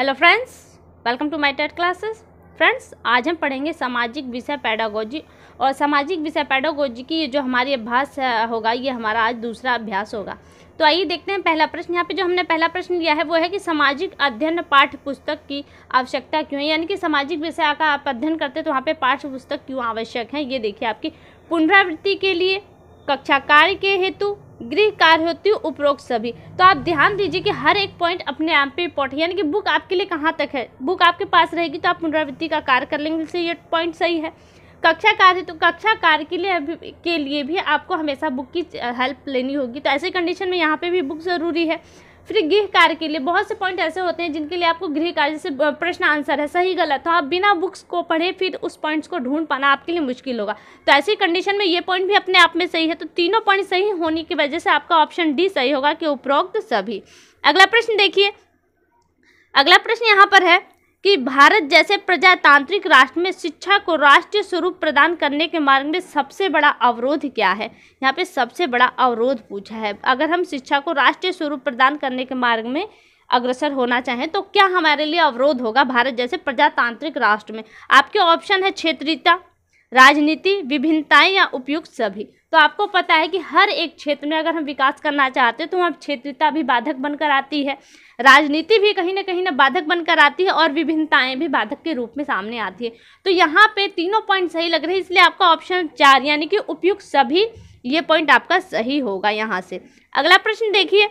hello friends welcome to my TET classes friends आज हम पढ़ेंगे सामाजिक विषय पैडागोजी और सामाजिक विषय पैडागोजी की जो हमारी अभ्यास होगा ये हमारा आज दूसरा अभ्यास होगा तो आइए देखते हैं पहला प्रश्न यहाँ पे जो हमने पहला प्रश्न लिया है वो है कि सामाजिक अध्ययन पाठ्य पुस्तक की आवश्यकता क्यों है यानी कि सामाजिक विषय का आप अध्ययन करते हैं तो वहाँ पर पाठ्य पुस्तक क्यों आवश्यक है ये देखिए आपकी पुनरावृत्ति के लिए कक्षा कार्य के हेतु गृह कार्य हेतु उपरोक्त सभी तो आप ध्यान दीजिए कि हर एक पॉइंट अपने आप पे इम्पोर्ट यानी कि बुक आपके लिए कहाँ तक है बुक आपके पास रहेगी तो आप पुनरावृत्ति का कार्य कर लेंगे जिससे ये पॉइंट सही है कक्षा कार्य तो कक्षा कार्य के लिए के लिए भी आपको हमेशा बुक की हेल्प लेनी होगी तो ऐसे कंडीशन में यहाँ पे भी बुक ज़रूरी है फिर गृह कार्य के लिए बहुत से पॉइंट ऐसे होते हैं जिनके लिए आपको गृह कार्य जैसे प्रश्न आंसर है सही गलत तो आप बिना बुक्स को पढ़े फिर उस पॉइंट्स को ढूंढ पाना आपके लिए मुश्किल होगा तो ऐसी कंडीशन में ये पॉइंट भी अपने आप में सही है तो तीनों पॉइंट सही होने की वजह से आपका ऑप्शन डी सही होगा कि उपरोक्त सभी अगला प्रश्न देखिए अगला प्रश्न यहाँ पर है कि भारत जैसे प्रजातांत्रिक राष्ट्र में शिक्षा को राष्ट्रीय स्वरूप प्रदान करने के मार्ग में सबसे बड़ा अवरोध क्या है यहाँ पे सबसे बड़ा अवरोध पूछा है अगर हम शिक्षा को राष्ट्रीय स्वरूप प्रदान करने के मार्ग में अग्रसर होना चाहें तो क्या हमारे लिए अवरोध होगा भारत जैसे प्रजातांत्रिक राष्ट्र में आपके ऑप्शन है क्षेत्रीयता राजनीति विभिन्नताएं या उपयुक्त सभी तो आपको पता है कि हर एक क्षेत्र में अगर हम विकास करना चाहते हैं तो वहाँ क्षेत्रता भी बाधक बनकर आती है राजनीति भी कहीं ना कहीं ना बाधक बनकर आती है और विभिन्नताएं भी बाधक के रूप में सामने आती है तो यहाँ पे तीनों पॉइंट सही लग रहे हैं इसलिए आपका ऑप्शन चार यानी कि उपयुक्त सभी ये पॉइंट आपका सही होगा यहाँ से अगला प्रश्न देखिए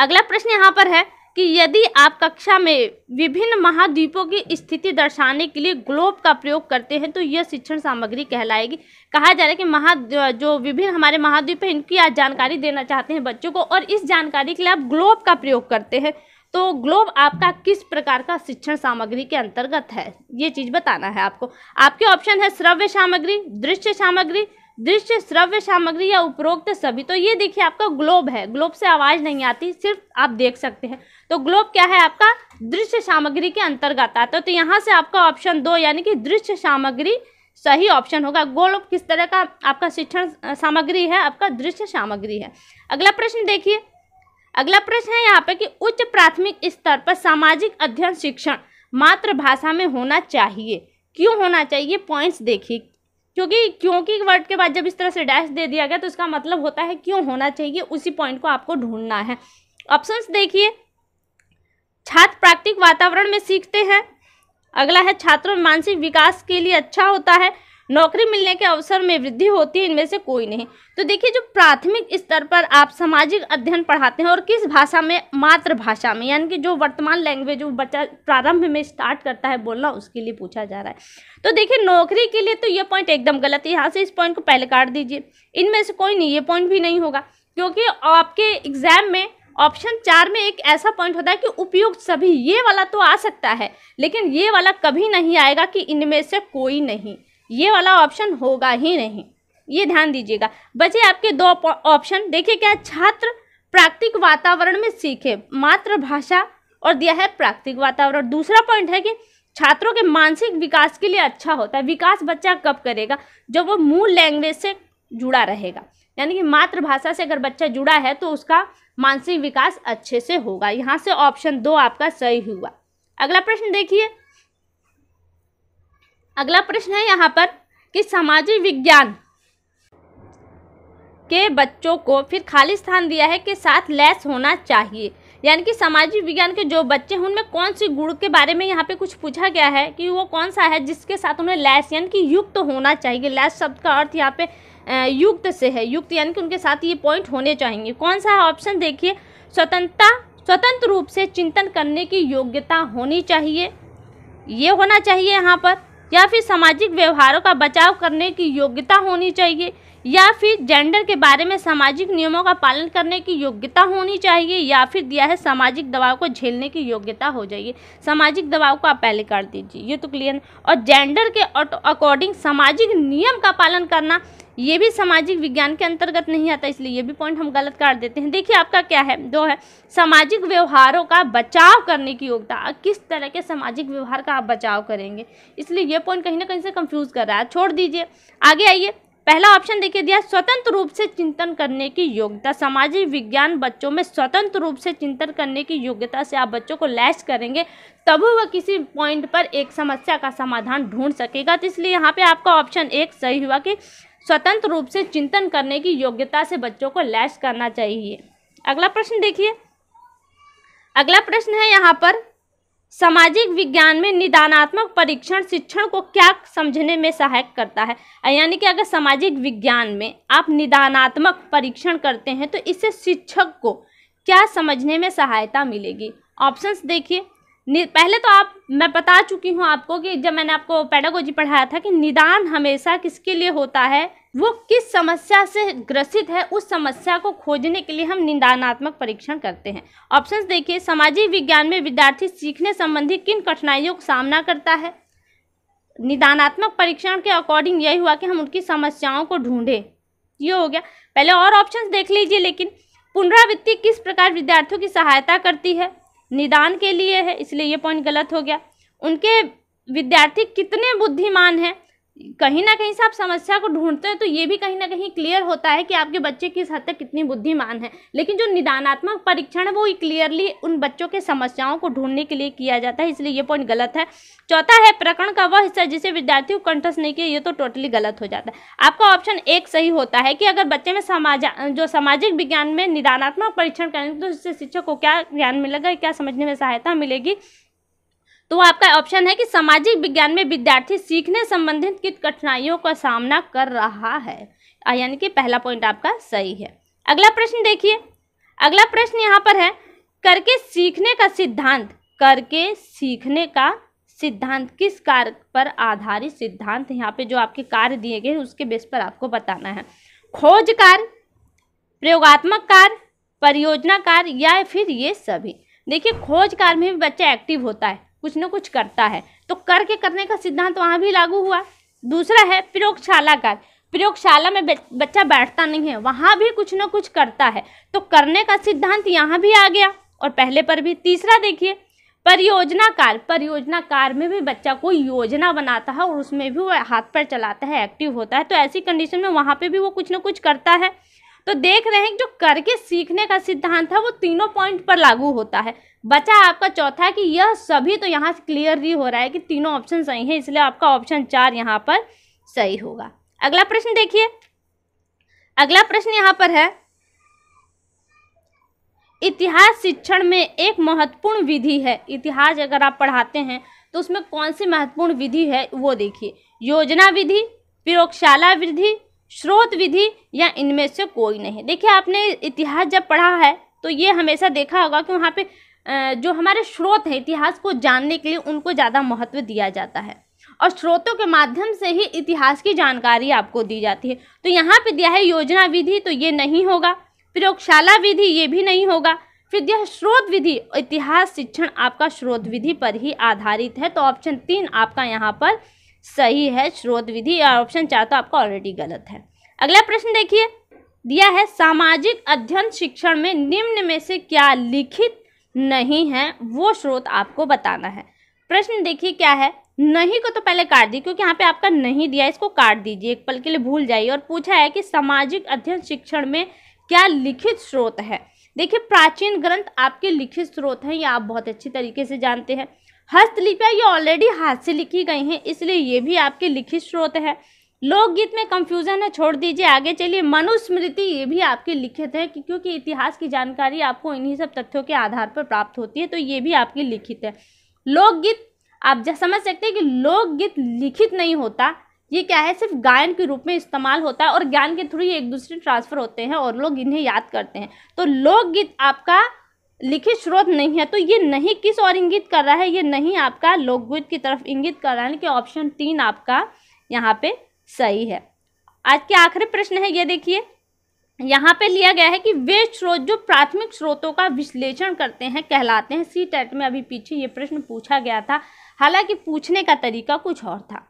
अगला प्रश्न यहाँ पर है कि यदि आप कक्षा में विभिन्न महाद्वीपों की स्थिति दर्शाने के लिए ग्लोब का प्रयोग करते हैं तो यह शिक्षण सामग्री कहलाएगी कहा जा रहा है कि महा जो विभिन्न हमारे महाद्वीप हैं इनकी आज जानकारी देना चाहते हैं बच्चों को और इस जानकारी के लिए आप ग्लोब का प्रयोग करते हैं तो ग्लोब आपका किस प्रकार का शिक्षण सामग्री के अंतर्गत है ये चीज़ बताना है आपको आपके ऑप्शन है श्रव्य सामग्री दृश्य सामग्री दृश्य श्रव्य सामग्री या उपरोक्त सभी तो ये देखिए आपका ग्लोब है ग्लोब से आवाज़ नहीं आती सिर्फ आप देख सकते हैं तो ग्लोब क्या है आपका दृश्य सामग्री के अंतर्गत आता है तो, तो यहाँ से आपका ऑप्शन दो यानी कि दृश्य सामग्री सही ऑप्शन होगा ग्लोब किस तरह का आपका शिक्षण सामग्री है आपका दृश्य सामग्री है अगला प्रश्न देखिए अगला प्रश्न है यहाँ पे कि उच्च प्राथमिक स्तर पर सामाजिक अध्ययन शिक्षण मातृभाषा में होना चाहिए क्यों होना चाहिए पॉइंट्स देखिए क्योंकि क्योंकि वर्ड के बाद जब इस तरह से डैश दे दिया गया तो इसका मतलब होता है क्यों होना चाहिए उसी पॉइंट को आपको ढूंढना है ऑप्शंस देखिए छात्र प्राकृतिक वातावरण में सीखते हैं अगला है छात्रों में मानसिक विकास के लिए अच्छा होता है नौकरी मिलने के अवसर में वृद्धि होती है इनमें से कोई नहीं तो देखिए जो प्राथमिक स्तर पर आप सामाजिक अध्ययन पढ़ाते हैं और किस भाषा में मातृभाषा में यानी कि जो वर्तमान लैंग्वेज वो बच्चा प्रारंभ में स्टार्ट करता है बोलना उसके लिए पूछा जा रहा है तो देखिए नौकरी के लिए तो ये पॉइंट एकदम गलत है यहाँ से इस पॉइंट को पहले काट दीजिए इनमें से कोई नहीं ये पॉइंट भी नहीं होगा क्योंकि आपके एग्जाम में ऑप्शन चार में एक ऐसा पॉइंट होता है कि उपयुक्त सभी ये वाला तो आ सकता है लेकिन ये वाला कभी नहीं आएगा कि इनमें से कोई नहीं ये वाला ऑप्शन होगा ही नहीं ये ध्यान दीजिएगा बचे आपके दो ऑप्शन देखिए क्या छात्र प्राकृतिक वातावरण में सीखे मातृभाषा और दिया है प्राकृतिक वातावरण दूसरा पॉइंट है कि छात्रों के मानसिक विकास के लिए अच्छा होता है विकास बच्चा कब करेगा जब वो मूल लैंग्वेज से जुड़ा रहेगा यानी कि मातृभाषा से अगर बच्चा जुड़ा है तो उसका मानसिक विकास अच्छे से होगा यहाँ से ऑप्शन दो आपका सही हुआ अगला प्रश्न देखिए अगला प्रश्न है यहाँ पर कि सामाजिक विज्ञान के बच्चों को फिर खाली स्थान दिया है के साथ लैस होना चाहिए यानी कि सामाजिक विज्ञान के जो बच्चे हैं उनमें कौन सी गुण के बारे में यहाँ पे कुछ पूछा गया है कि वो कौन सा है जिसके साथ उन्हें लैस यानी कि युक्त तो होना चाहिए लैस शब्द का अर्थ यहाँ पे युक्त से है युक्त यानी कि उनके साथ ये पॉइंट होने चाहिए कौन सा है ऑप्शन देखिए स्वतंत्रता स्वतंत्र रूप से चिंतन करने की योग्यता होनी चाहिए ये होना चाहिए यहाँ पर या फिर सामाजिक व्यवहारों का बचाव करने की योग्यता होनी चाहिए या फिर जेंडर के बारे में सामाजिक नियमों का पालन करने की योग्यता होनी चाहिए या फिर दिया है सामाजिक दबाव को झेलने की योग्यता हो जाइए सामाजिक दबाव को आप पहले कर दीजिए ये तो क्लियर और जेंडर के अकॉर्डिंग सामाजिक नियम का पालन करना ये भी सामाजिक विज्ञान के अंतर्गत नहीं आता इसलिए ये भी पॉइंट हम गलत काट देते हैं देखिए आपका क्या है दो है सामाजिक व्यवहारों का बचाव करने की योग्यता किस तरह के सामाजिक व्यवहार का आप बचाव करेंगे इसलिए ये पॉइंट कहीं ना कहीं से कंफ्यूज कर रहा है छोड़ दीजिए आगे आइए पहला ऑप्शन देखिए दिया स्वतंत्र रूप से चिंतन करने की योग्यता सामाजिक विज्ञान बच्चों में स्वतंत्र रूप से चिंतन करने की योग्यता से आप बच्चों को लैस करेंगे तभी वह किसी पॉइंट पर एक समस्या का समाधान ढूंढ सकेगा तो इसलिए यहाँ पे आपका ऑप्शन एक सही हुआ कि स्वतंत्र रूप से चिंतन करने की योग्यता से बच्चों को लैस करना चाहिए अगला प्रश्न देखिए अगला प्रश्न है यहाँ पर सामाजिक विज्ञान में निदानात्मक परीक्षण शिक्षण को क्या समझने में सहायक करता है यानी कि अगर सामाजिक विज्ञान में आप निदानात्मक परीक्षण करते हैं तो इससे शिक्षक को क्या समझने में सहायता मिलेगी ऑप्शंस देखिए पहले तो आप मैं बता चुकी हूँ आपको कि जब मैंने आपको पैडागोजी पढ़ाया था कि निदान हमेशा किसके लिए होता है वो किस समस्या से ग्रसित है उस समस्या को खोजने के लिए हम निदानात्मक परीक्षण करते हैं ऑप्शंस देखिए सामाजिक विज्ञान में विद्यार्थी सीखने संबंधी किन कठिनाइयों का सामना करता है निदानात्मक परीक्षण के अकॉर्डिंग यही हुआ कि हम उनकी समस्याओं को ढूंढें ये हो गया पहले और ऑप्शंस देख लीजिए लेकिन पुनरावृत्ति किस प्रकार विद्यार्थियों की सहायता करती है निदान के लिए है इसलिए ये पॉइंट गलत हो गया उनके विद्यार्थी कितने बुद्धिमान हैं कहीं ना कहीं से आप समस्या को ढूंढते हैं तो ये भी कहीं ना कहीं क्लियर होता है कि आपके बच्चे किस हद तक कितनी बुद्धिमान है लेकिन जो निदानात्मक परीक्षण है वो क्लियरली उन बच्चों के समस्याओं को ढूंढने के लिए किया जाता है इसलिए ये पॉइंट गलत है चौथा है प्रकरण का वह हिस्सा जिसे विद्यार्थियों को कंठस्थ नहीं किया ये तो टोटली गलत हो जाता है आपका ऑप्शन एक सही होता है कि अगर बच्चे में समाज जो सामाजिक विज्ञान में निदानात्मक परीक्षण करेंगे तो इससे शिक्षक को क्या ज्ञान मिलेगा क्या समझने में सहायता मिलेगी तो आपका ऑप्शन है कि सामाजिक विज्ञान में विद्यार्थी सीखने संबंधित किन कठिनाइयों का सामना कर रहा है यानी कि पहला पॉइंट आपका सही है अगला प्रश्न देखिए अगला प्रश्न यहाँ पर है करके सीखने का सिद्धांत करके सीखने का सिद्धांत किस कार्य पर आधारित सिद्धांत यहाँ पे जो आपके कार्य दिए गए उसके बेस पर आपको बताना है खोज कार्य प्रयोगात्मक कार्य परियोजना कार्य या फिर ये सभी देखिए खोज कार्य में भी बच्चा एक्टिव होता है कुछ ना कुछ करता है तो कर के करने का सिद्धांत वहाँ भी लागू हुआ दूसरा है प्रयोगशाला कार्य प्रयोगशाला में बच्चा बैठता नहीं है वहाँ भी कुछ ना कुछ करता है तो करने का सिद्धांत यहाँ भी आ गया और पहले पर भी तीसरा देखिए परियोजना कार परियोजना कार में भी बच्चा कोई योजना बनाता है और उसमें भी वो हाथ पर चलाता है एक्टिव होता है तो ऐसी कंडीशन में वहाँ पे भी वो कुछ ना कुछ करता है तो देख रहे हैं जो करके सीखने का सिद्धांत है वो तीनों पॉइंट पर लागू होता है बचा आपका चौथा कि यह सभी तो यहाँ से क्लियरली हो रहा है कि तीनों ऑप्शन सही है इसलिए आपका ऑप्शन चार यहाँ पर सही होगा अगला प्रश्न देखिए अगला प्रश्न यहाँ पर है इतिहास शिक्षण में एक महत्वपूर्ण विधि है इतिहास अगर आप पढ़ाते हैं तो उसमें कौन सी महत्वपूर्ण विधि है वो देखिए योजना विधि प्रयोगशाला विधि स्रोत विधि या इनमें से कोई नहीं देखिए आपने इतिहास जब पढ़ा है तो ये हमेशा देखा होगा कि वहाँ पे जो हमारे स्रोत हैं इतिहास को जानने के लिए उनको ज़्यादा महत्व दिया जाता है और स्रोतों के माध्यम से ही इतिहास की जानकारी आपको दी जाती है तो यहाँ पे दिया है योजना विधि तो ये नहीं होगा प्रयोगशाला विधि ये भी नहीं होगा फिर दिया स्रोत विधि इतिहास शिक्षण आपका स्रोत विधि पर ही आधारित है तो ऑप्शन तीन आपका यहाँ पर सही है स्रोत विधि या ऑप्शन चार तो आपका ऑलरेडी गलत है अगला प्रश्न देखिए दिया है सामाजिक अध्ययन शिक्षण में निम्न में से क्या लिखित नहीं है वो स्रोत आपको बताना है प्रश्न देखिए क्या है नहीं को तो पहले काट दी क्योंकि यहाँ पे आपका नहीं दिया इसको काट दीजिए एक पल के लिए भूल जाइए और पूछा है कि सामाजिक अध्ययन शिक्षण में क्या लिखित स्रोत है देखिए प्राचीन ग्रंथ आपके लिखित स्रोत हैं या आप बहुत अच्छी तरीके से जानते हैं हस्तलिपियाँ ये ऑलरेडी हाथ से लिखी गई हैं इसलिए ये भी आपके लिखित स्रोत है लोकगीत में कंफ्यूजन है छोड़ दीजिए आगे चलिए मनुस्मृति ये भी आपके लिखित है कि क्योंकि इतिहास की जानकारी आपको इन्हीं सब तथ्यों के आधार पर प्राप्त होती है तो ये भी आपकी लिखित है लोकगीत आप समझ सकते हैं कि लोकगीत लिखित नहीं होता ये क्या है सिर्फ गायन के रूप में इस्तेमाल होता है और ज्ञान के थ्रू ये एक दूसरे ट्रांसफ़र होते हैं और लोग इन्हें याद करते हैं तो लोकगीत आपका लिखित स्रोत नहीं है तो ये नहीं किस और इंगित कर रहा है ये नहीं आपका लोकगीत की तरफ इंगित कर रहा है कि ऑप्शन तीन आपका यहाँ पे सही है आज के आखिरी प्रश्न है ये देखिए यहाँ पे लिया गया है कि वे स्रोत जो प्राथमिक स्रोतों का विश्लेषण करते हैं कहलाते हैं सी टेट में अभी पीछे ये प्रश्न पूछा गया था हालांकि पूछने का तरीका कुछ और था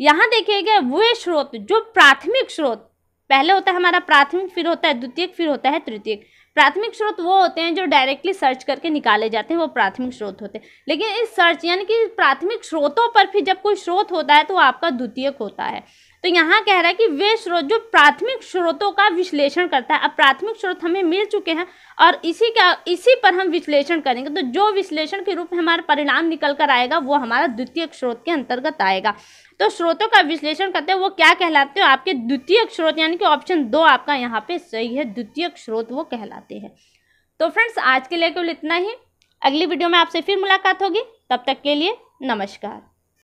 यहाँ देखिएगा वे स्रोत जो प्राथमिक स्रोत पहले होता है हमारा प्राथमिक फिर होता है द्वितीयक फिर होता है तृतीयक प्राथमिक स्रोत वो होते हैं जो डायरेक्टली सर्च करके निकाले जाते हैं वो प्राथमिक स्रोत होते हैं लेकिन इस सर्च यानी कि प्राथमिक स्रोतों पर फिर जब कोई स्रोत होता है तो आपका द्वितीयक होता है तो यहाँ कह रहा है कि वे स्रोत जो प्राथमिक स्रोतों का विश्लेषण करता है अब प्राथमिक स्रोत हमें मिल चुके हैं और इसी का इसी पर हम विश्लेषण करेंगे तो जो विश्लेषण के रूप में हमारा परिणाम निकल कर आएगा वो हमारा द्वितीय स्रोत के अंतर्गत आएगा तो स्रोतों का विश्लेषण करते हैं वो क्या कहलाते हैं आपके द्वितीय स्रोत यानी कि ऑप्शन दो आपका यहाँ पे सही है द्वितीय स्रोत वो कहलाते हैं तो फ्रेंड्स आज के लिए केवल इतना ही अगली वीडियो में आपसे फिर मुलाकात होगी तब तक के लिए नमस्कार